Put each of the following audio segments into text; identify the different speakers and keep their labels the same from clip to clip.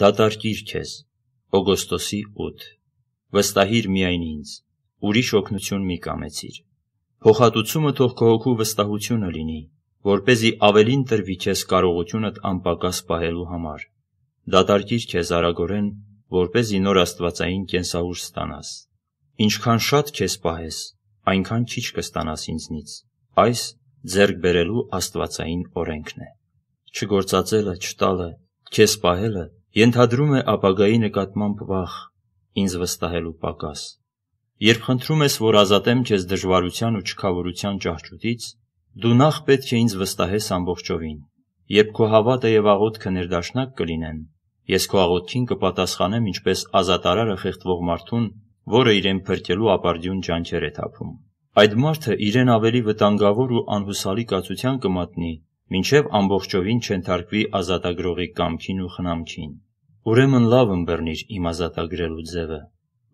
Speaker 1: դատարկիր քեզ, օգոստոսի 8, վստահիր միայն ինձ, ուրիշ օգնություն մի կամեցիր։ Փոխհատուցումը թող քո հոգու վստահությունը լինի, որ เป զի ավելին տրվի քեզ կարողությունդ անպակաս պահելու համար։ Դատարկիր քեզ արագորեն, որ เป զի նոր աստվածային կենսաուր ստանաս։ Ինչքան շատ քեզ պահես, այնքան քիչ կստանաս ինձնից։ Այս ձեռք բերելու աստվածային օրենքն է։ Չգործածելը, չտալը, քեզ պահելը Ենթադրում է ապագայի նկատմամբ վախ, ինձ վստահելու պակաս։ Երբ խնդրում ես, որ ազատեմ քեզ դժվարության ու չքավորության ճահճուտից, դու նախ պետք է ինձ վստահես ամբողջովին։ Երբ քո հավատը եւ աղոթքը ներդաշնակ կլինեն, ես քո աղոթքին կպատասխանեմ ինչպես ազատարարը խեղդվող մարդուն, որը իրեն փրկելու ապարդյուն ջանքեր է թափում։ Այդ մարդը իրեն ավելի վտանգավոր ու անհուսալի կացության կմատնի, մինչև ամբողջովին չենթարկվի ազատագրողի կամքին ու խնամքին։ Ուրեմն լավ ըմբռնիր իմ ազատագրելու ձևը,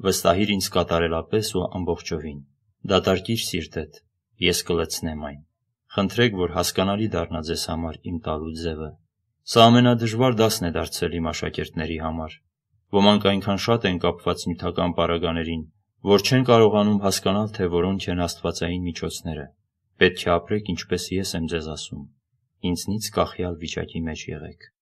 Speaker 1: վստահիր ինձ կատարելապես ու ամբողջովին։ Դատարկիր սիրտդ, ես կլցնեմ այն։ Խնդրեք, որ հասկանալի դառնա ձեզ համար իմ տալու ձևը։ Սա ամենադժվար դասն է դարձել իմ աշակերտների համար։ Ոմանք այնքան շատ են կապված նյութական պարագաներին, որ չեն կարողանում հասկանալ, թե որոնք են աստվածային միջոցները։ Պետք է ապրեք, ինչպես ես եմ ձեզ ասում ինձնից կախյալ վիճակի մեջ եղեք։